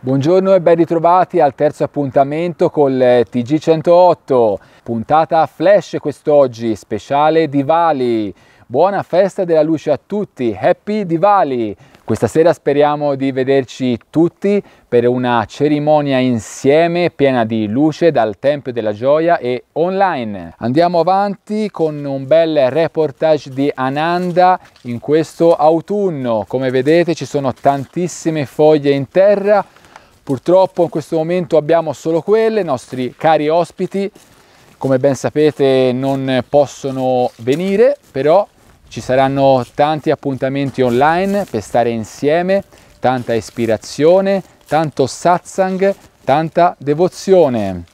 Buongiorno e ben ritrovati al terzo appuntamento con il TG108, puntata flash quest'oggi, speciale di Vali. Buona festa della luce a tutti, happy Diwali! Questa sera speriamo di vederci tutti per una cerimonia insieme piena di luce dal Tempio della Gioia e online. Andiamo avanti con un bel reportage di Ananda in questo autunno. Come vedete ci sono tantissime foglie in terra, purtroppo in questo momento abbiamo solo quelle, i nostri cari ospiti come ben sapete non possono venire, però ci saranno tanti appuntamenti online per stare insieme, tanta ispirazione, tanto satsang, tanta devozione.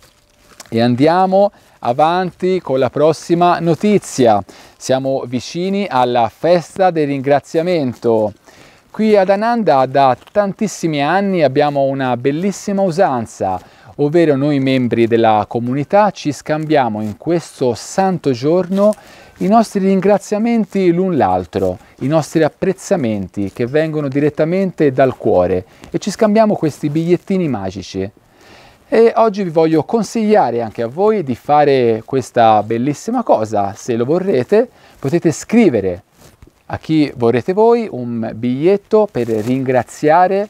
E andiamo avanti con la prossima notizia. Siamo vicini alla festa del ringraziamento. Qui ad Ananda da tantissimi anni abbiamo una bellissima usanza ovvero noi membri della comunità ci scambiamo in questo santo giorno i nostri ringraziamenti l'un l'altro, i nostri apprezzamenti che vengono direttamente dal cuore e ci scambiamo questi bigliettini magici. E oggi vi voglio consigliare anche a voi di fare questa bellissima cosa, se lo vorrete potete scrivere a chi vorrete voi un biglietto per ringraziare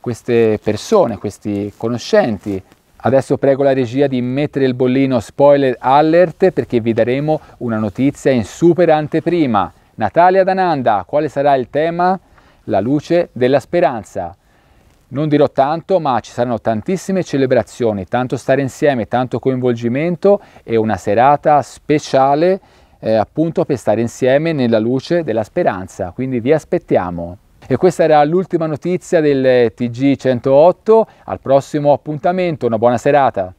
queste persone, questi conoscenti, Adesso prego la regia di mettere il bollino spoiler alert perché vi daremo una notizia in super anteprima. Natalia Dananda, quale sarà il tema? La luce della speranza. Non dirò tanto, ma ci saranno tantissime celebrazioni, tanto stare insieme, tanto coinvolgimento e una serata speciale eh, appunto per stare insieme nella luce della speranza. Quindi vi aspettiamo. E questa era l'ultima notizia del TG108, al prossimo appuntamento, una buona serata.